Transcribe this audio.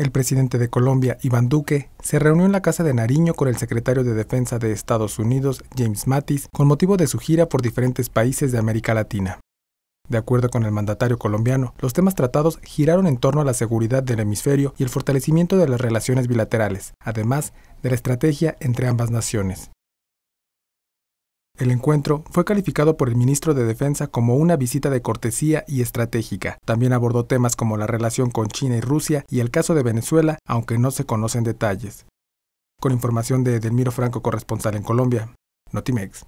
El presidente de Colombia, Iván Duque, se reunió en la Casa de Nariño con el secretario de Defensa de Estados Unidos, James Mattis, con motivo de su gira por diferentes países de América Latina. De acuerdo con el mandatario colombiano, los temas tratados giraron en torno a la seguridad del hemisferio y el fortalecimiento de las relaciones bilaterales, además de la estrategia entre ambas naciones. El encuentro fue calificado por el ministro de Defensa como una visita de cortesía y estratégica. También abordó temas como la relación con China y Rusia y el caso de Venezuela, aunque no se conocen detalles. Con información de Delmiro Franco, corresponsal en Colombia, Notimex.